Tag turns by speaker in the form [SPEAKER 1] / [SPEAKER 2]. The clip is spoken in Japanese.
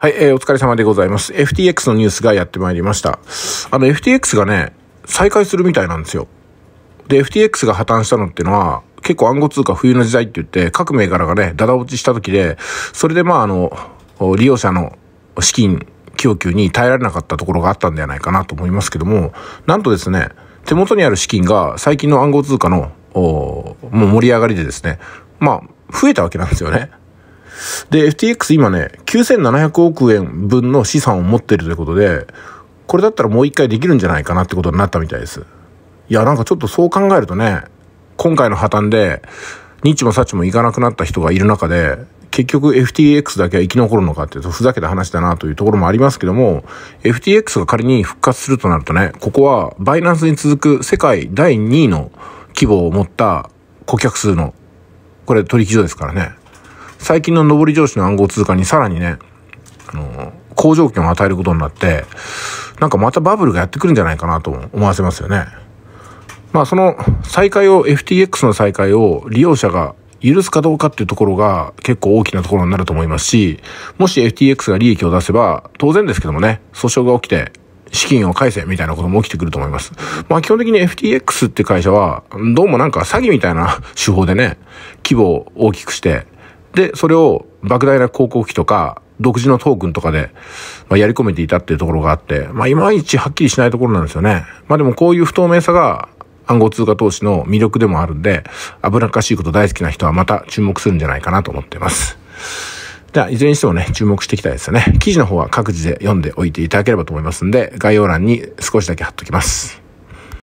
[SPEAKER 1] はい、えー、お疲れ様でございます。FTX のニュースがやってまいりました。あの、FTX がね、再開するみたいなんですよ。で、FTX が破綻したのってのは、結構暗号通貨冬の時代って言って、各銘柄がね、ダダ落ちした時で、それでまあ、あの、利用者の資金供給に耐えられなかったところがあったんではないかなと思いますけども、なんとですね、手元にある資金が最近の暗号通貨の、もう盛り上がりでですね、まあ、増えたわけなんですよね。で、FTX 今ね、9700億円分の資産を持ってるということで、これだったらもう一回できるんじゃないかなってことになったみたいです。いや、なんかちょっとそう考えるとね、今回の破綻で、ニッチもサッチも行かなくなった人がいる中で、結局 FTX だけは生き残るのかっていうとふざけた話だなというところもありますけども、FTX が仮に復活するとなるとね、ここはバイナンスに続く世界第2位の規模を持った顧客数の、これ取引所ですからね。最近の上り上司の暗号通貨にさらにね、あの、好条件を与えることになって、なんかまたバブルがやってくるんじゃないかなと思わせますよね。まあその再開を、FTX の再開を利用者が許すかどうかっていうところが結構大きなところになると思いますし、もし FTX が利益を出せば、当然ですけどもね、訴訟が起きて、資金を返せみたいなことも起きてくると思います。まあ基本的に FTX って会社は、どうもなんか詐欺みたいな手法でね、規模を大きくして、で、それを莫大な広告費とか、独自のトークンとかで、まあ、やり込めていたっていうところがあって、まあ、いまいちはっきりしないところなんですよね。まあ、でもこういう不透明さが暗号通貨投資の魅力でもあるんで、危なっかしいこと大好きな人はまた注目するんじゃないかなと思っています。じゃあ、いずれにしてもね、注目していきたいですよね。記事の方は各自で読んでおいていただければと思いますんで、概要欄に少しだけ貼っときます。